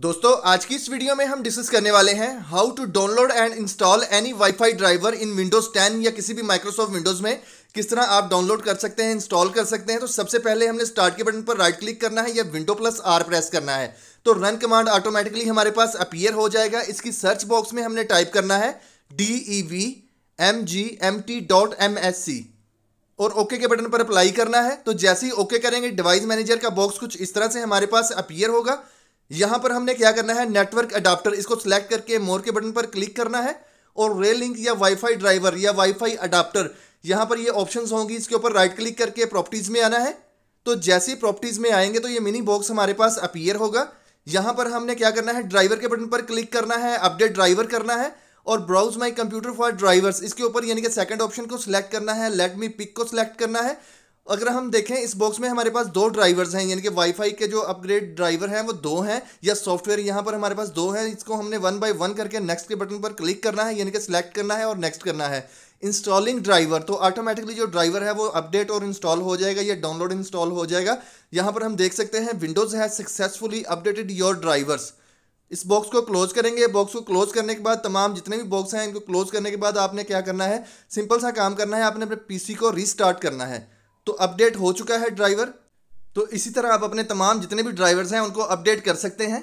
दोस्तों आज की इस वीडियो में हम डिस्कस करने वाले हैं how to download and install any WiFi driver in Windows 10 या किसी भी माइक्रोसॉफ्ट विंडोज में किस तरह आप डाउनलोड कर सकते हैं इंस्टॉल कर सकते हैं तो सबसे पहले हमने स्टार्ट के बटन पर राइट क्लिक करना है या विंडो प्लस आर प्रेस करना है तो रन कमांड ऑटोमेटिकली हमारे पास अपियर हो जाएगा इसकी सर्च बॉक्स में हमने टाइप करना है D E V M G M T dot M S C और ओके के बटन पर अप्लाई करना है तो जैसे ही ओके करेंगे डिवाइस मैनेजर का बॉक्स कुछ इस तरह से हमारे पास अपियर होगा यहां पर हमने क्या करना है नेटवर्क अडाप्टर इसको सिलेक्ट करके मोर के बटन पर क्लिक करना है और रेल लिंक या वाईफाई ड्राइवर या वाईफाई अडाप्टर यहां पर ये ऑप्शंस होंगी इसके ऊपर राइट क्लिक करके प्रॉपर्टीज़ में आना है तो जैसे ही प्रॉपर्टीज़ में आएंगे तो ये मिनी बॉक्स हमारे पास अपीयर होगा यहां पर हमने क्या करना है ड्राइवर के बटन पर क्लिक करना है अपडेट ड्राइवर करना है और browse my computer for drivers इसके ऊपर यानी कि सेकंड ऑप्शन को सिलेक्ट करना है लेट मी पिक को सिलेक्ट करना है अगर हम देखें इस बॉक्स में हमारे पास दो ड्राइवर्स हैं यानी कि वाईफाई के जो अपग्रेड ड्राइवर हैं वो दो हैं या सॉफ्टवेयर यहाँ पर हमारे पास दो हैं इसको हमने वन बाय वन करके नेक्स्ट के बटन पर क्लिक करना है यानी कि सिलेक्ट करना है और नेक्स्ट करना है इंस्टॉलिंग ड्राइवर तो ऑटोमेटिकली जो ड्राइवर है वो अपडेट और इंस्टॉल हो जाएगा या डाउनलोड इंस्टॉल हो जाएगा यहाँ पर हम देख सकते हैं विंडोज़ है सक्सेसफुली अपडेटेड योर ड्राइवर्स इस बॉक्स को क्लोज करेंगे बॉक्स को क्लोज करने के बाद तमाम जितने भी बॉक्स हैं इनको क्लोज करने के बाद आपने क्या करना है सिंपल सा काम करना है आपने अपने पीसी को रीस्टार्ट करना है तो अपडेट हो चुका है ड्राइवर तो इसी तरह आप अपने तमाम जितने भी ड्राइवर्स हैं उनको अपडेट कर सकते हैं